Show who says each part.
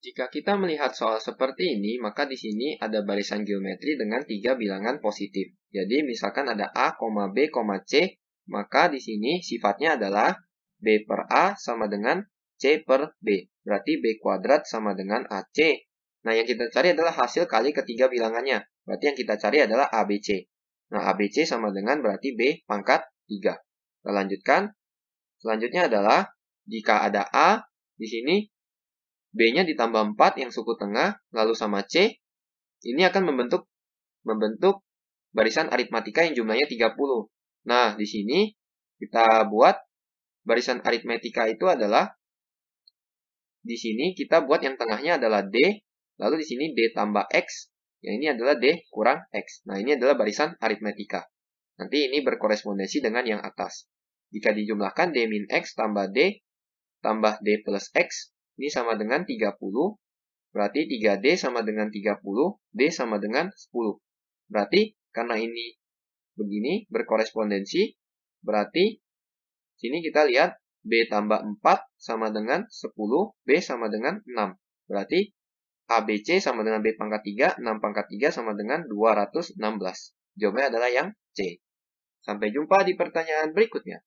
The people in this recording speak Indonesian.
Speaker 1: Jika kita melihat soal seperti ini, maka di sini ada barisan geometri dengan tiga bilangan positif. Jadi misalkan ada A, B, C, maka di sini sifatnya adalah B per A sama dengan C per B. Berarti B kuadrat sama dengan AC. Nah, yang kita cari adalah hasil kali ketiga bilangannya. Berarti yang kita cari adalah ABC. Nah, ABC sama dengan berarti B pangkat 3. Kita lanjutkan. Selanjutnya adalah, jika ada A, di sini B-nya ditambah 4 yang suku tengah, lalu sama C, ini akan membentuk membentuk barisan aritmatika yang jumlahnya 30. Nah, di sini kita buat barisan aritmatika itu adalah di sini kita buat yang tengahnya adalah D, lalu di sini D tambah X, yang ini adalah D kurang X. Nah, ini adalah barisan aritmatika. Nanti ini berkorespondensi dengan yang atas. Jika dijumlahkan D min X tambah D tambah D plus X ini sama dengan 30. Berarti 3D sama dengan 30. D sama dengan 10. Berarti karena ini begini berkorespondensi. Berarti sini kita lihat B tambah 4 sama dengan 10. B sama dengan 6. Berarti ABC sama dengan B pangkat 3. 6 pangkat 3 sama dengan 216. Jawabannya adalah yang C. Sampai jumpa di pertanyaan berikutnya.